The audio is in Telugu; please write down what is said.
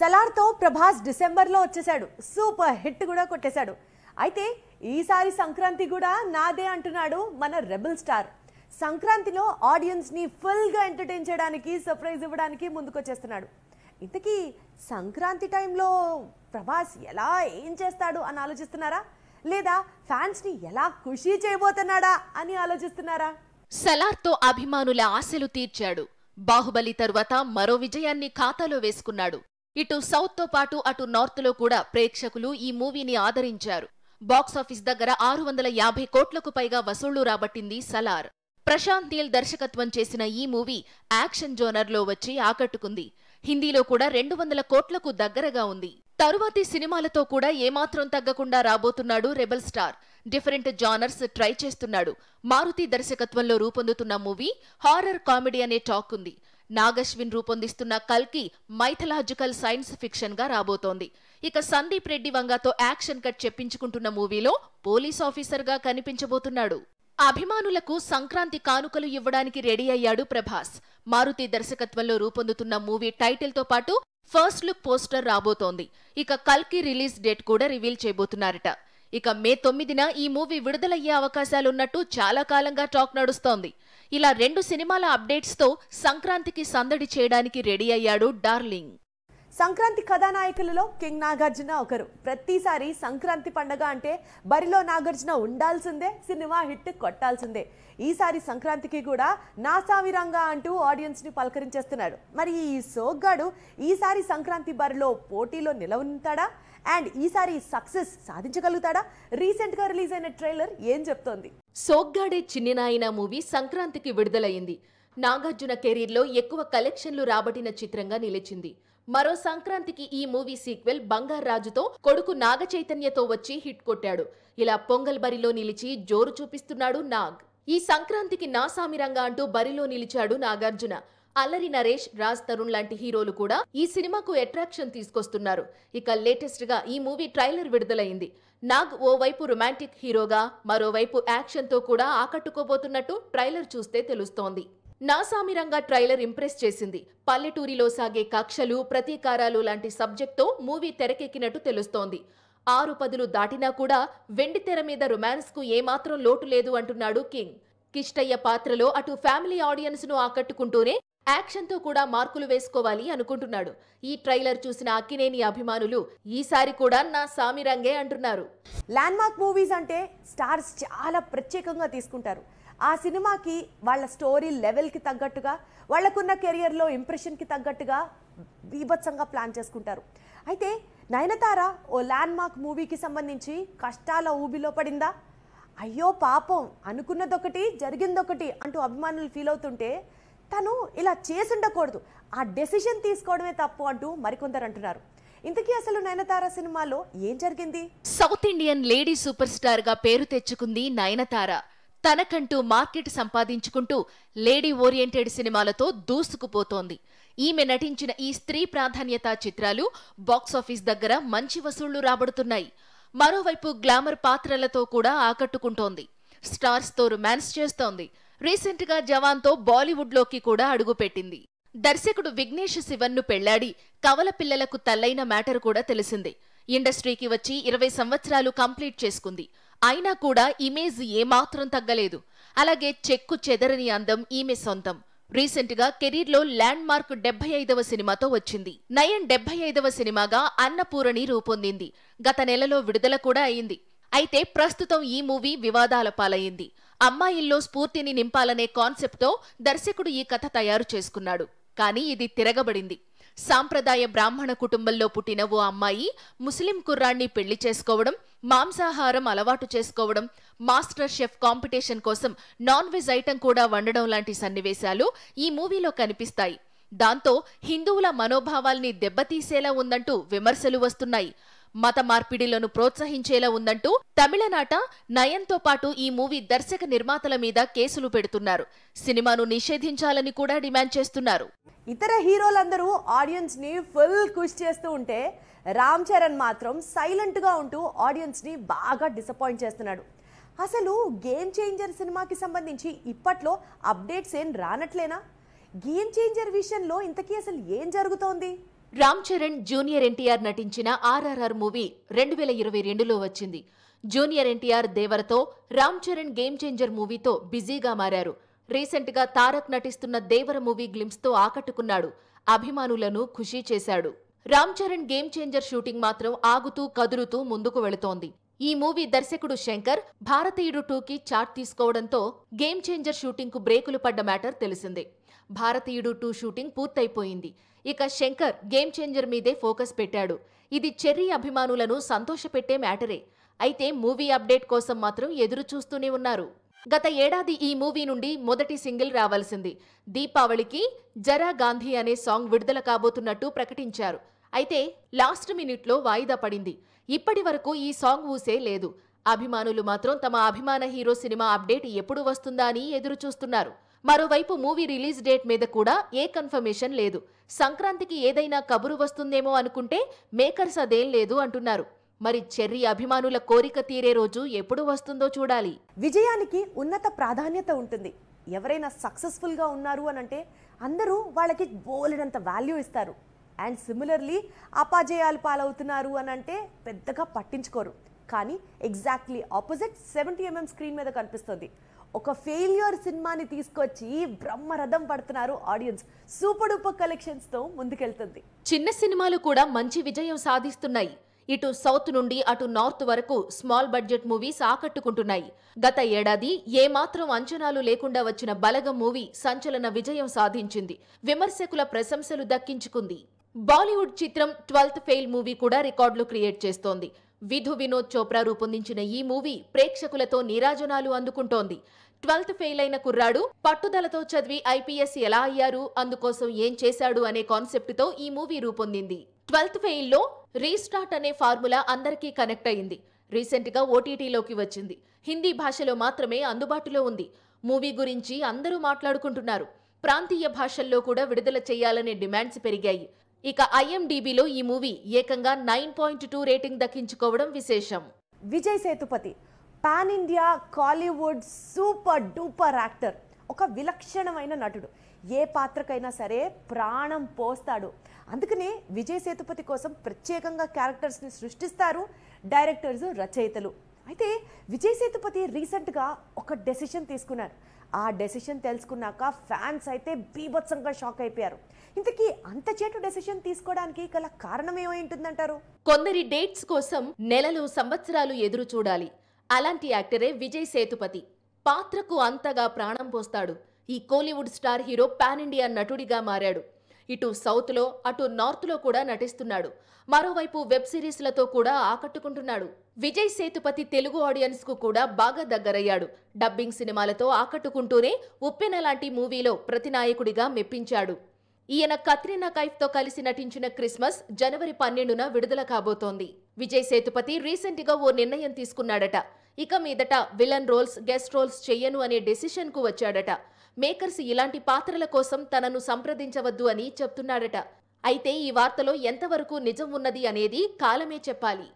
సలార్తో ప్రభాస్ డిసెంబర్లో వచ్చేసాడు సూపర్ హిట్ కూడా కొట్టేశాడు అయితే ఈసారి సంక్రాంతి కూడా నాదే అంటున్నాడు మన రెబల్ స్టార్ సంక్రాంతిలో ఆడియన్స్ని ఫుల్గా ఎంటర్టైన్ చేయడానికి సర్ప్రైజ్ ఇవ్వడానికి ముందుకొచ్చేస్తున్నాడు ఇంతకీ సంక్రాంతి టైంలో ప్రభాస్ ఎలా ఏం చేస్తాడు అని ఆలోచిస్తున్నారా లేదా ఫ్యాన్స్ని ఎలా ఖుషీ చేయబోతున్నాడా అని ఆలోచిస్తున్నారా సలార్తో అభిమానుల ఆశలు తీర్చాడు బాహుబలి తరువాత మరో విజయాన్ని ఖాతాలో వేసుకున్నాడు ఇటు సౌత్తో పాటు అటు నార్త్లో కూడా ప్రేక్షకులు ఈ మూవీని ఆదరించారు బాక్సాఫీస్ దగ్గర ఆరు వందల యాభై కోట్లకు పైగా వసూళ్లు రాబట్టింది సలార్ ప్రశాంత్ నీల్ దర్శకత్వం చేసిన ఈ మూవీ యాక్షన్ జోనర్లో వచ్చి ఆకట్టుకుంది హిందీలో కూడా రెండు వందల కోట్లకు దగ్గరగా ఉంది తరువాతి సినిమాలతో కూడా ఏమాత్రం తగ్గకుండా రాబోతున్నాడు rebel star different genres try చేస్తున్నాడు మారుతి దర్శకత్వంలో రూపొందుతున్న మూవీ హారర్ కామెడీ అనే టాక్ ఉంది నాగశ్విన్ రూపొందిస్తున్న కల్కి మైథలాజికల్ సైన్స్ ఫిక్షన్ గా రాబోతోంది ఇక సందీప్ రెడ్డి వంగతో యాక్షన్ కట్ చెప్పించుకుంటున్న మూవీలో పోలీస్ ఆఫీసర్ గా కనిపించబోతున్నాడు అభిమానులకు సంక్రాంతి కానుకలు ఇవ్వడానికి రెడీ అయ్యాడు ప్రభాస్ మారుతి దర్శకత్వంలో రూపొందుతున్న మూవీ టైటిల్ తో పాటు ఫస్ట్ లుక్ పోస్టర్ రాబోతోంది ఇక కల్కి రిలీజ్ డేట్ కూడా రివీల్ చేయబోతున్నారట ఇక మే తొమ్మిదిన ఈ మూవీ విడుదలయ్యే అవకాశాలున్నట్టు చాలా కాలంగా టాక్ నడుస్తోంది ఇలా రెండు సినిమాల అప్డేట్స్తో సంక్రాంతికి సందడి చేయడానికి రెడీ అయ్యాడు డార్లింగ్ సంక్రాంతి కథానాయకులలో కింగ్ నాగార్జున ఒకరు ప్రతిసారి సంక్రాంతి పండగ అంటే బరిలో నాగార్జున ఉండాల్సిందే సినిమా హిట్ కొట్టాల్సిందే ఈసారి సంక్రాంతికి కూడా నాసావిరంగా అంటూ ఆడియన్స్ని పలకరించేస్తున్నాడు మరి ఈ సోగ్గాడు ఈసారి సంక్రాంతి బరిలో పోటీలో నిలవుంటాడా అండ్ ఈసారి సక్సెస్ సాధించగలుగుతాడా రీసెంట్గా రిలీజ్ అయిన ట్రైలర్ ఏం చెప్తోంది సోగ్గాడే చిన్ననాయన మూవీ సంక్రాంతికి విడుదలయ్యింది నాగార్జున కెరీర్లో ఎక్కువ కలెక్షన్లు రాబట్టిన చిత్రంగా నిలిచింది మరో సంక్రాంతికి ఈ మూవీ సీక్వెల్ బంగార్ రాజుతో కొడుకు నాగ చైతన్యతో వచ్చి హిట్ కొట్టాడు ఇలా పొంగల్ బరిలో నిలిచి జోరు చూపిస్తున్నాడు నాగ్ ఈ సంక్రాంతికి నా సామిరంగా అంటూ బరిలో నిలిచాడు నాగార్జున అల్లరి నరేష్ రాజ్ తరుణ్ లాంటి హీరోలు కూడా ఈ సినిమాకు అట్రాక్షన్ తీసుకొస్తున్నారు ఇక లేటెస్ట్ గా ఈ మూవీ ట్రైలర్ విడుదలైంది నాగ్ ఓవైపు రొమాంటిక్ హీరోగా మరోవైపు యాక్షన్తో కూడా ఆకట్టుకోబోతున్నట్టు ట్రైలర్ చూస్తే తెలుస్తోంది నాసామిరంగా ట్రైలర్ ఇంప్రెస్ చేసింది పల్లెటూరిలో సాగే కక్షలు ప్రతీకారాలు లాంటి సబ్జెక్ట్తో మూవీ తెరకెక్కినట్టు తెలుస్తోంది ఆరు పదులు దాటినా కూడా వెండి తెర మీద రొమాన్స్కు ఏమాత్రం లోటు లేదు అంటున్నాడు కింగ్ కిష్టయ్య పాత్రలో అటు ఫ్యామిలీ ఆడియన్స్ను ఆకట్టుకుంటూనే యాక్షన్తో కూడా మార్కులు వేసుకోవాలి అనుకుంటున్నాడు ఈ ట్రైలర్ చూసిన అక్కినేని అభిమానులు ఈసారి కూడా నా సామిరంగే అంటున్నారు ల్యాండ్మార్క్ మూవీస్ అంటే స్టార్స్ చాలా ప్రత్యేకంగా తీసుకుంటారు ఆ సినిమాకి వాళ్ళ స్టోరీ లెవెల్కి తగ్గట్టుగా వాళ్ళకున్న కెరియర్లో ఇంప్రెషన్కి తగ్గట్టుగా బీభత్సంగా ప్లాన్ చేసుకుంటారు అయితే నయనతార ఓ ల్యాండ్ మార్క్ మూవీకి సంబంధించి కష్టాల ఊబిలో పడిందా అయ్యో పాపం అనుకున్నదొకటి జరిగిందొకటి అంటూ అభిమానులు ఫీల్ అవుతుంటే తను ఇలా చేసుండకూడదు ఆ డెసిషన్ తీసుకోవడమే తప్పు అంటూ మరికొందరు అంటున్నారు ఇంతకీ అసలు నయనతార సినిమాలో ఏం జరిగింది south Indian lady super star గా పేరు తెచ్చుకుంది నయనతార తనకంటూ మార్కెట్ సంపాదించుకుంటూ లేడీ ఓరియంటెడ్ సినిమాలతో దూసుకుపోతోంది ఈమె నటించిన ఈ స్త్రీ ప్రాధాన్యత చిత్రాలు బాక్సాఫీస్ దగ్గర మంచి వసూళ్లు రాబడుతున్నాయి మరోవైపు గ్లామర్ పాత్రలతో కూడా ఆకట్టుకుంటోంది స్టార్స్తో రొమాన్స్ చేస్తోంది రీసెంట్గా జవాన్తో బాలీవుడ్లోకి కూడా అడుగుపెట్టింది దర్శకుడు విఘ్నేష్ శివన్ను పెళ్లాడి కవల పిల్లలకు తల్లైన మ్యాటర్ కూడా తెలిసిందే ఇండస్ట్రీకి వచ్చి ఇరవై సంవత్సరాలు కంప్లీట్ చేసుకుంది అయినా కూడా ఇమేజ్ ఏమాత్రం తగ్గలేదు అలాగే చెక్కు చెదరని అందం ఈమె సొంతం రీసెంట్ గా కెరీర్ లో ల్యాండ్ మార్క్ డెబ్బై ఐదవ సినిమాతో వచ్చింది నయన్ డెబ్బై ఐదవ సినిమాగా అన్నపూరణి రూపొందింది గత నెలలో విడుదల కూడా అయింది అయితే ప్రస్తుతం ఈ మూవీ వివాదాల పాలయ్యింది అమ్మాయిల్లో స్ఫూర్తిని నింపాలనే కాన్సెప్ట్తో దర్శకుడు ఈ కథ తయారు చేసుకున్నాడు కానీ ఇది తిరగబడింది సాంప్రదాయ బ్రాహ్మణ కుటుంబంలో పుట్టిన ఓ అమ్మాయి ముస్లిం కుర్రాన్ని పెళ్లి చేసుకోవడం మాంసాహారం అలవాటు చేసుకోవడం మాస్టర్ షెఫ్ కాంపిటీషన్ కోసం నాన్ వెజ్ ఐటెం కూడా వండడం లాంటి సన్నివేశాలు ఈ మూవీలో కనిపిస్తాయి దాంతో హిందువుల మనోభావాల్ని దెబ్బతీసేలా ఉందంటూ విమర్శలు వస్తున్నాయి మత మార్పిడిలను ప్రోత్సహించేలా ఉందంటూ తమిళనాట నయన్తో పాటు ఈ మూవీ దర్శక నిర్మాతల మీద కేసులు పెడుతున్నారు సినిమాను నిషేధించాలని కూడా డిమాండ్ చేస్తున్నారు ఇతర హీరోలందరూ ఆడియన్స్ ని ఫుల్ కుష్ చేస్తూ ఉంటే రామ్ చరణ్ మాత్రం సైలెంట్ గా ఉంటూ ఆడియన్స్ ని బాగా డిసప్పాయింట్ చేస్తున్నాడు అసలు గేమ్ చేంజర్ సినిమాకి సంబంధించి ఇప్పట్లో అప్డేట్స్ ఏం రానట్లేనా గేమ్ చేంజర్ విషయంలో ఇంతకీ అసలు ఏం జరుగుతోంది రామ్ చరణ్ జూనియర్ ఎన్టీఆర్ నటించిన ఆర్ఆర్ఆర్ మూవీ రెండు వేల ఇరవై రెండులో వచ్చింది జూనియర్ ఎన్టీఆర్ దేవరతో రామ్ చరణ్ గేమ్ చేంజర్ మూవీతో బిజీగా మారారు రీసెంట్గా తారక్ నటిస్తున్న దేవర మూవీ గ్లిమ్స్తో ఆకట్టుకున్నాడు అభిమానులను ఖుషీ చేశాడు Ram Charan game changer shooting మాత్రం ఆగుతూ కదులుతూ ముందుకు వెళుతోంది ఈ మూవీ దర్శకుడు శంకర్ భారతీయుడు టూకి చాట్ తీసుకోవడంతో గేమ్ చేంజర్ షూటింగ్కు బ్రేకులు పడ్డ మ్యాటర్ తెలిసిందే భారతీయుడు టూ షూటింగ్ పూర్తయిపోయింది ఇక శంకర్ గేమ్ చేంజర్ మీదే ఫోకస్ పెట్టాడు ఇది చెర్రీ అభిమానులను సంతోషపెట్టే మ్యాటరే అయితే మూవీ అప్డేట్ కోసం మాత్రం ఎదురు చూస్తూనే ఉన్నారు గత ఏడాది ఈ మూవీ నుండి మొదటి సింగిల్ రావాల్సింది దీపావళికి జరా గాంధీ అనే సాంగ్ విడుదల కాబోతున్నట్టు ప్రకటించారు అయితే లాస్ట్ మినిట్లో వాయిదా పడింది ఇప్పటి వరకు ఈ సాంగ్ ఊసే లేదు అభిమానులు మాత్రం తమ అభిమాన హీరో సినిమా అప్డేట్ ఎప్పుడు వస్తుందా అని ఎదురు చూస్తున్నారు మరోవైపు మూవీ రిలీజ్ డేట్ మీద కూడా ఏ కన్ఫర్మేషన్ లేదు సంక్రాంతికి ఏదైనా కబురు వస్తుందేమో అనుకుంటే మేకర్స్ అదేం లేదు అంటున్నారు మరి చెర్రీ అభిమానుల కోరిక తీరే రోజు ఎప్పుడు వస్తుందో చూడాలి విజయానికి ఉన్నత ప్రాధాన్యత ఉంటుంది ఎవరైనా సక్సెస్ఫుల్గా ఉన్నారు అని అంటే అందరూ వాళ్ళకి బోలినంత వాల్యూ ఇస్తారు అండ్ సిమిలర్లీ అపాజయాలు పాలవుతున్నారు అని అంటే పెద్దగా పట్టించుకోరు కానీ exactly opposite seventy MM screen మీద కనిపిస్తుంది ఒక ఫెయిల్యూర్ సినిమాని తీసుకొచ్చి బ్రహ్మరథం పడుతున్నారు ఆడియన్స్ సూపర్ డూపర్ కలెక్షన్స్ తో ముందుకెళ్తుంది చిన్న సినిమాలు కూడా మంచి విజయం సాధిస్తున్నాయి ఇటు సౌత్ నుండి అటు నార్త్ వరకు స్మాల్ బడ్జెట్ మూవీస్ ఆకట్టుకుంటున్నాయి గత ఏడాది ఏమాత్రం అంచనాలు లేకుండా వచ్చిన బలగం మూవీ సంచలన విజయం సాధించింది విమర్శకుల ప్రశంసలు దక్కించుకుంది బాలీవుడ్ చిత్రం ట్వెల్త్ ఫెయిల్ మూవీ కూడా రికార్డులు క్రియేట్ చేస్తోంది విధు వినోద్ చోప్రా రూపొందించిన ఈ మూవీ ప్రేక్షకులతో నీరాజనాలు అందుకుంటోంది ట్వెల్త్ ఫెయిల్ అయిన కుర్రాడు పట్టుదలతో చదివి ఐపీఎస్ ఎలా అయ్యారు అందుకోసం ఏం చేశాడు అనే కాన్సెప్ట్తో ఈ మూవీ రూపొందింది ట్వెల్త్ ఫెయిల్లో రీస్టార్ట్ అనే ఫార్ములా అందరికీ కనెక్ట్ అయింది రీసెంట్గా ఓటీటీలోకి వచ్చింది హిందీ భాషలో మాత్రమే అందుబాటులో ఉంది మూవీ గురించి అందరూ మాట్లాడుకుంటున్నారు ప్రాంతీయ భాషల్లో కూడా విడుదల చేయాలనే డిమాండ్స్ పెరిగాయి ఇక ఐఎండిబిలో ఈ మూవీ ఏకంగా నైన్ పాయింట్ టూ రేటింగ్ దక్కించుకోవడం విశేషం Vijay Sethupathi pan India Kollywood super duper actor ఒక విలక్షణమైన నటుడు ఏ పాత్రకైనా సరే ప్రాణం పోస్తాడు అందుకనే విజయ్ సేతుపతి కోసం ప్రత్యేకంగా క్యారెక్టర్స్ని సృష్టిస్తారు డైరెక్టర్స్ రచయితలు అయితే విజయ్ సేతుపతి రీసెంట్గా ఒక డెసిషన్ తీసుకున్నారు ఆ డెసిషన్ తెలుసుకున్నాక ఫ్యాన్స్ అయితే బీభత్సంగా షాక్ అయిపోయారు ఇంతకీ అంత చేటు డెసిషన్ తీసుకోవడానికి గల కారణం ఏమైంటుందంటారు కొందరి డేట్స్ కోసం నెలలు సంవత్సరాలు ఎదురు చూడాలి అలాంటి యాక్టరే విజయ్ సేతుపతి పాత్రకు అంతగా ప్రాణం పోస్తాడు ఈ Kollywood star hero pan India నటుడిగా మారాడు ఇటు సౌత్లో అటు నార్త్లో కూడా నటిస్తున్నాడు మరోవైపు వెబ్ సిరీస్లతో కూడా ఆకట్టుకుంటున్నాడు విజయ్ సేతుపతి తెలుగు ఆడియన్స్కు కూడా బాగా దగ్గరయ్యాడు డబ్బింగ్ సినిమాలతో ఆకట్టుకుంటూనే ఉప్పెన లాంటి మూవీలో ప్రతినాయకుడిగా మెప్పించాడు ఈయన కత్రినా కైఫ్తో కలిసి నటించిన క్రిస్మస్ జనవరి పన్నెండున విడుదల కాబోతోంది విజయ్ సేతుపతి రీసెంట్ గా ఓ నిర్ణయం తీసుకున్నాడట ఇక మీదట విలన్ రోల్స్ గెస్ట్ రోల్స్ చెయ్యను అనే డెసిషన్ కు వచ్చాడట మేకర్స్ ఇలాంటి పాత్రల కోసం తనను సంప్రదించవద్దు అని చెప్తున్నాడట అయితే ఈ వార్తలో ఎంతవరకు నిజం ఉన్నది అనేది కాలమే చెప్పాలి